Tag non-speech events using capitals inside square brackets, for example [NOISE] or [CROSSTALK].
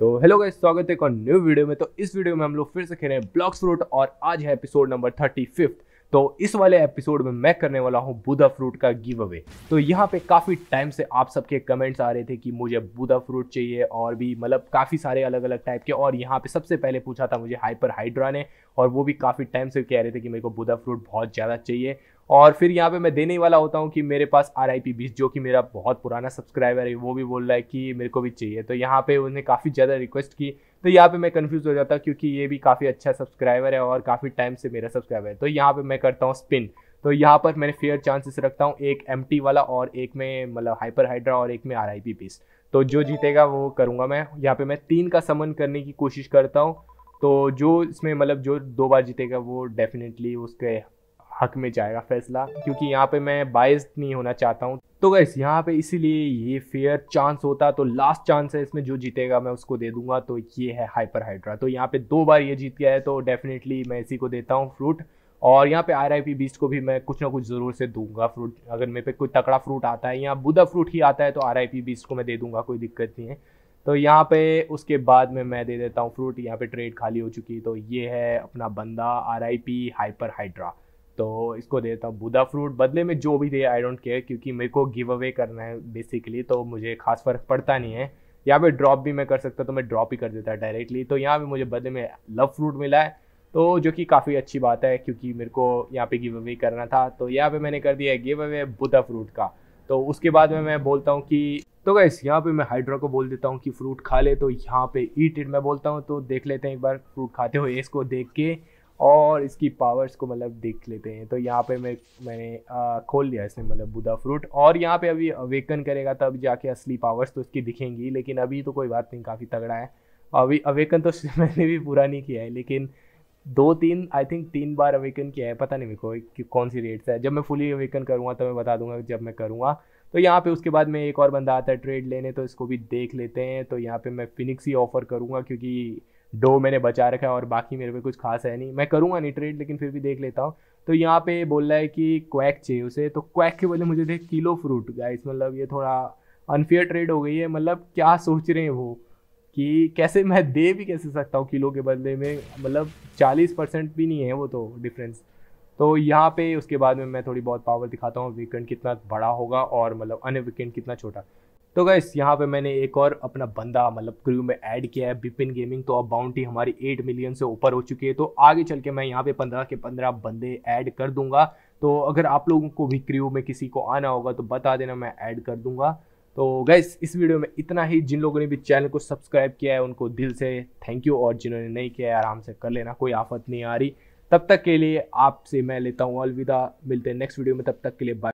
तो hello guys स्वागत है एक और न्यू वीडियो में तो इस वीडियो में हम लोग फिर से खेल रहे हैं ब्लॉक्स फ्रूट और आज है एपिसोड नंबर थर्टी फिफ्थ तो इस वाले एपिसोड में मैं करने वाला हूँ बुधा फ्रूट का गिव अवे तो यहाँ पे काफ़ी टाइम से आप सबके कमेंट्स आ रहे थे कि मुझे बुधा फ्रूट चाहिए और भी मतलब काफ़ी सारे अलग अलग टाइप के और यहाँ पे सबसे पहले पूछा था मुझे हाइपर हाइड्रा ने और वो भी काफ़ी टाइम से कह रहे थे कि मेरे को बुधा फ्रूट बहुत ज़्यादा चाहिए और फिर यहाँ पे मैं देने ही वाला होता हूँ कि मेरे पास आर आई पी बीस जो कि मेरा बहुत पुराना सब्सक्राइबर है वो भी बोल रहा है कि मेरे को भी चाहिए तो यहाँ पे उन्हें काफ़ी ज़्यादा रिक्वेस्ट की तो यहाँ पे मैं कंफ्यूज हो जाता क्योंकि ये भी काफ़ी अच्छा सब्सक्राइबर है और काफ़ी टाइम से मेरा सब्सक्राइबर है तो यहाँ पर मैं करता हूँ स्पिन तो यहाँ पर मैंने फेयर चांसेस रखता हूँ एक एम वाला और एक में मतलब हाइपर हाइड्रा और एक में आर आई पीस तो जो जीतेगा वो करूँगा मैं यहाँ पे मैं तीन का समन करने की कोशिश करता हूँ तो जो इसमें मतलब जो दो बार जीतेगा वो डेफिनेटली उसके हक में जाएगा फैसला क्योंकि यहाँ पे मैं बायस नहीं होना चाहता हूँ तो गैस यहाँ पे इसीलिए ये फेयर चांस होता तो लास्ट चांस है इसमें जो जीतेगा मैं उसको दे दूंगा तो ये है हाइपर हाइड्रा तो यहाँ पे दो बार ये जीत गया है तो डेफिनेटली मैं इसी को देता हूँ फ्रूट और यहाँ पे आर आई पी बीस्ट को भी मैं कुछ ना कुछ ज़रूर से दूंगा फ्रूट अगर मेरे पे कोई तकड़ा फ्रूट आता है या बुधा फ्रूट ही आता है तो आर आई पी बीस्ट को मैं दे दूंगा कोई दिक्कत नहीं है तो यहाँ पे उसके बाद में मैं दे देता हूँ फ्रूट यहाँ पे ट्रेड खाली हो चुकी है तो ये है अपना बंदा R I P hyper hydra तो इसको दे देता हूँ बुधा फ्रूट बदले में जो भी दे आई डोंट केयर क्योंकि मेरे को गिव अवे करना है बेसिकली तो मुझे खास फर्क पड़ता नहीं है यहाँ पे ड्रॉप भी मैं कर सकता तो मैं ड्रॉप ही कर देता डायरेक्टली तो यहाँ पे मुझे बदले में लव फ्रूट मिला है तो जो कि काफ़ी अच्छी बात है क्योंकि मेरे को यहाँ पे गिव अवे करना था तो यहाँ पे मैंने कर दिया है गिव अवे बुदा फ्रूट का तो उसके बाद में मैं बोलता हूँ कि तो गैस यहाँ पे मैं हाइड्रा को बोल देता हूँ कि फ्रूट खा ले तो यहाँ पे ईट इट मैं बोलता हूँ तो देख लेते हैं एक बार फ्रूट खाते हुए इसको देख के और इसकी पावर्स को मतलब देख लेते हैं तो यहाँ पे मैं मैंने आ, खोल लिया इसने मतलब बुधा फ्रूट और यहाँ पे अभी अवेकन करेगा तब जाके असली पावर्स तो इसकी दिखेंगी लेकिन अभी तो कोई बात नहीं काफ़ी तगड़ा है अभी अवेकन तो [LAUGHS] मैंने भी पूरा नहीं किया है लेकिन दो तीन आई थिंक तीन बार अवेकन किया है पता नहीं मेरे को कौन सी रेट है जब मैं फुली अवेकन करूँगा तो मैं बता दूंगा जब मैं करूँगा तो यहाँ पे उसके बाद में एक और बंदा आता है ट्रेड लेने तो इसको भी देख लेते हैं तो यहाँ पे मैं फिनिक्स ही ऑफर करूँगा क्योंकि दो मैंने बचा रखा है और बाकी मेरे पे कुछ खास है नहीं मैं करूँगा नहीं ट्रेड लेकिन फिर भी देख लेता हूँ तो यहाँ पे बोल रहा है कि क्वैक चाहिए उसे तो क्वैक के बदले मुझे थे किलो फ्रूट गाइस मतलब ये थोड़ा अनफेयर ट्रेड हो गई है मतलब क्या सोच रहे हैं वो कि कैसे मैं दे भी कैसे सकता हूँ किलो के बदले में मतलब चालीस परसेंट भी नहीं है वो तो डिफरेंस तो यहाँ पे उसके बाद में मैं थोड़ी बहुत पावर दिखाता हूँ वीकेंड कितना बड़ा होगा और मतलब अन्य वीकेंड कितना छोटा तो गैस यहाँ पे मैंने एक और अपना बंदा मतलब क्रू में ऐड किया है बिपिन गेमिंग तो अब बाउंड्री हमारी एट मिलियन से ऊपर हो चुकी है तो आगे चल के मैं यहाँ पे पंद्रह के पंद्रह बंदे ऐड कर दूंगा तो अगर आप लोगों को भी क्रू में किसी को आना होगा तो बता देना मैं ऐड कर दूंगा तो गैस इस वीडियो में इतना ही जिन लोगों ने भी चैनल को सब्सक्राइब किया है उनको दिल से थैंक यू और जिन्होंने नहीं किया है आराम से कर लेना कोई आफत नहीं आ रही तब तक के लिए आपसे मैं लेता हूँ अलविदा मिलते हैं नेक्स्ट वीडियो में तब तक के लिए बाय